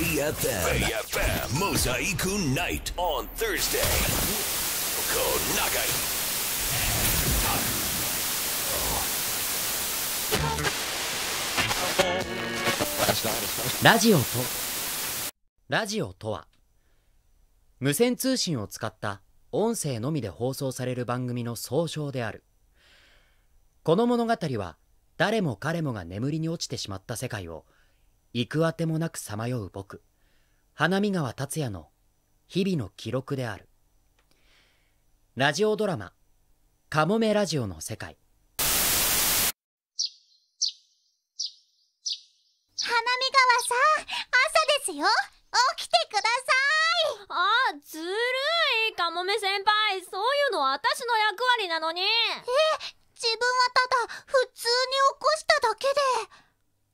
BayFM. BayFM. Mosaiku Night on Thursday. Konagai. ラジオとラジオとは無線通信を使った音声のみで放送される番組の総称であるこの物語は誰も彼もが眠りに落ちてしまった世界を行くあてもなくさまよう僕花見川達也の日々の記録であるラジオドラマ「カモメラジオ」の世界花見川さん朝ですよ起きてくださいあずるいカモメ先輩そういうの私の役割なのにえ自分はただ普通に起こしただけで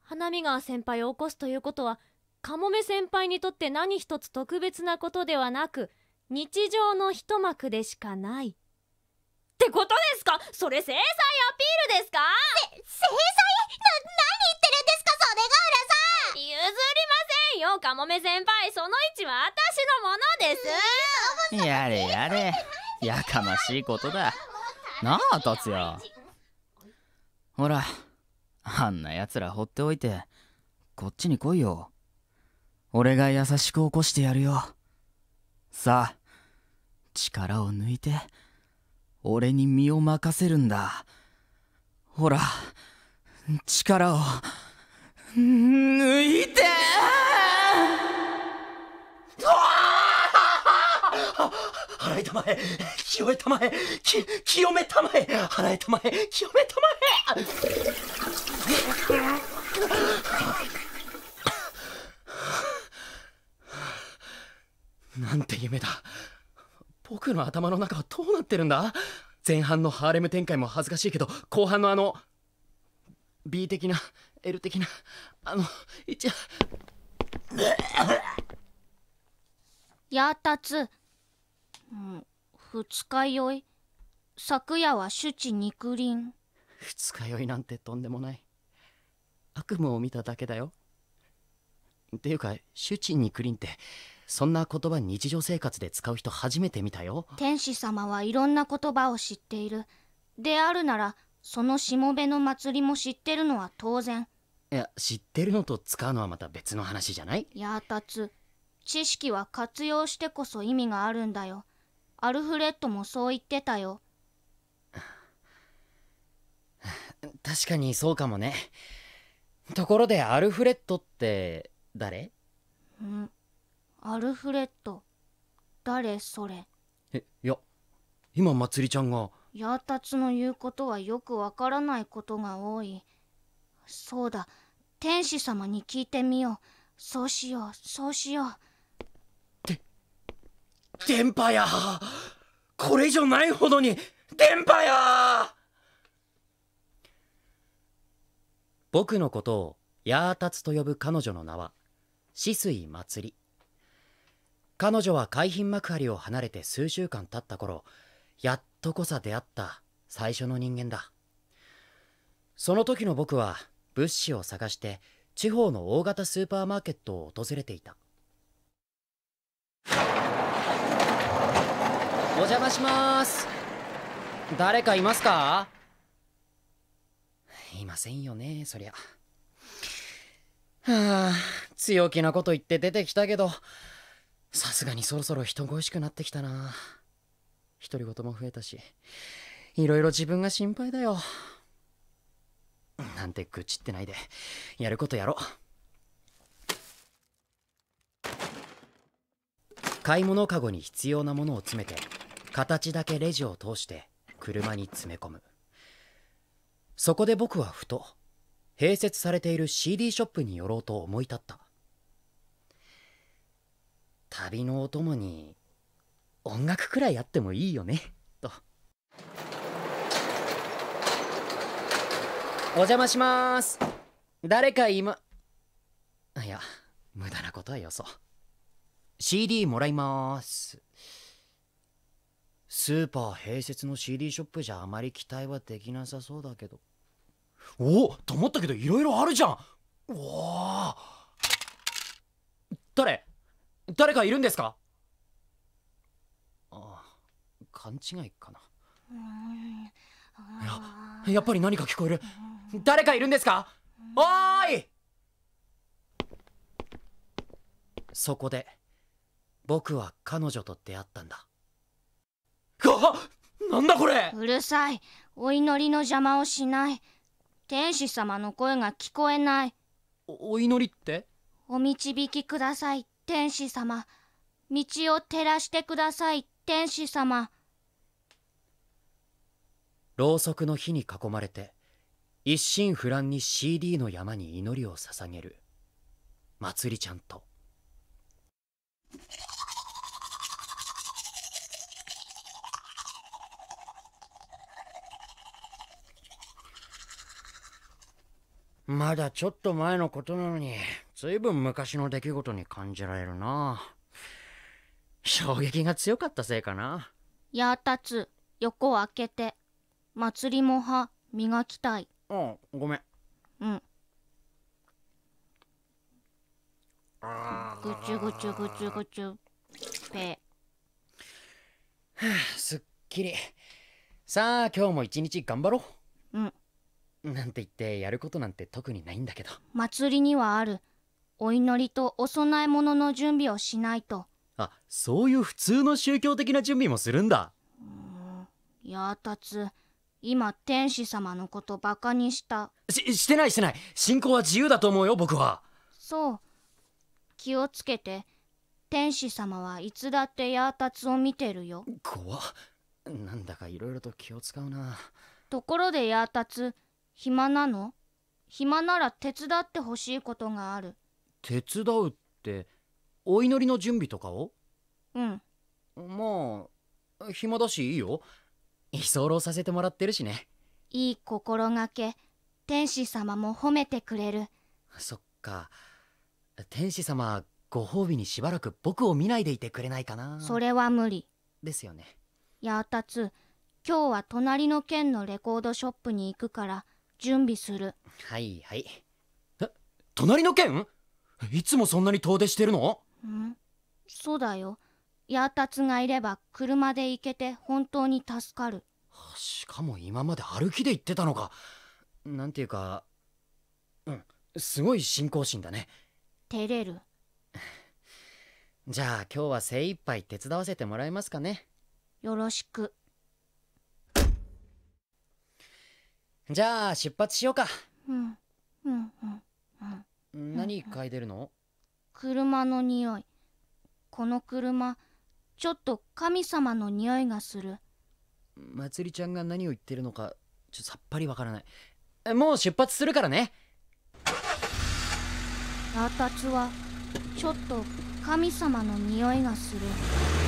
花見川先輩を起こすということはカモメ先輩にとって何一つ特別なことではなく日常の一幕でしかないってことですかそれ制裁アピールですか制裁な何言ってるんですか袖ヶ浦さん譲りませんよカモメ先輩その位置は私のものですやれやれやかましいことだなあ達也ほらあんな奴ら放っておいて、こっちに来いよ。俺が優しく起こしてやるよ。さあ、力を抜いて、俺に身を任せるんだ。ほら、力を、抜いて 払いたまえ清めたまえき清めたまえ払いたまえ清めたまえなんて夢だ僕の頭の中はどうなってるんだ前半のハーレム展開も恥ずかしいけど後半のあの B 的な L 的なあの一やったつ二日酔い昨夜は酒池肉林二日酔いなんてとんでもない悪夢を見ただけだよっていうかシュチンにクリンってそんな言葉日常生活で使う人初めて見たよ天使様はいろんな言葉を知っているであるならそのしもべの祭りも知ってるのは当然いや知ってるのと使うのはまた別の話じゃないやたつ知識は活用してこそ意味があるんだよアルフレッドもそう言ってたよ確かにそうかもねところでアルフレッドって誰んアルフレッド誰それえいや今まつりちゃんがやたつの言うことはよくわからないことが多いそうだ天使様に聞いてみようそうしようそうしようて電波やこれ以上ないほどに電波や僕のことをヤータツと呼ぶ彼女の名は止水祭り彼女は海浜幕張を離れて数週間経った頃やっとこさ出会った最初の人間だその時の僕は物資を探して地方の大型スーパーマーケットを訪れていたお邪魔します誰かいますかいませんよねそりゃはあ強気なこと言って出てきたけどさすがにそろそろ人恋しくなってきたな独り言も増えたしいろいろ自分が心配だよなんて愚痴ってないでやることやろう買い物かごに必要なものを詰めて形だけレジを通して車に詰め込むそこで僕はふと併設されている CD ショップに寄ろうと思い立った旅のお供に音楽くらいあってもいいよねとお邪魔します誰か今いや無駄なことはよそ CD もらいますスーパー併設の CD ショップじゃあまり期待はできなさそうだけどおと思ったけどいろいろあるじゃんおお誰誰かいるんですかああ勘違いかないややっぱり何か聞こえる誰かいるんですかおーいそこで僕は彼女と出会ったんだ なんだこれうるさいお祈りの邪魔をしない天使様の声が聞こえないお祈りってお導きください天使様道を照らしてください天使様ろうそくの火に囲まれて一心不乱に CD の山に祈りを捧げるまつりちゃんと。まだちょっと前のことなのに、ずいぶん昔の出来事に感じられるな。衝撃が強かったせいかな。やたつ、横を開けて。祭りもは、磨きたい。ああ、ごめん。うん。ぐちゅぐちゅぐちゅぐちゅ。ぺ。はあ、すっきり。さあ、今日も一日頑張ろう。うん。なんて言ってやることなんて特にないんだけど祭りにはあるお祈りとお供え物の準備をしないとあそういう普通の宗教的な準備もするんだんやたつ今天使様のことバカにしたししてないしてない信仰は自由だと思うよ僕はそう気をつけて天使様はいつだってやたつを見てるよ怖なんだかいろいろと気を使うなところでやたつ暇なの暇なら手伝ってほしいことがある手伝うってお祈りの準備とかをうんまあ暇だしいいよ居候させてもらってるしねいい心がけ天使様も褒めてくれるそっか天使様ご褒美にしばらく僕を見ないでいてくれないかなそれは無理ですよねやあたつ今日は隣の県のレコードショップに行くから準備するはいはいえ隣の県いつもそんなに遠出してるのうんそうだよヤータツがいれば車で行けて本当に助かるしかも今まで歩きで行ってたのかなんていうかうんすごい信仰心だね照れる じゃあ今日は精一杯手伝わせてもらえますかねよろしくじゃあ出発しようかうんうんうんうん何嗅いでるの車の匂いこの車ちょっと神様の匂いがするまつりちゃんが何を言ってるのかちょっとさっぱりわからないもう出発するからねあたつはちょっと神様の匂いがする。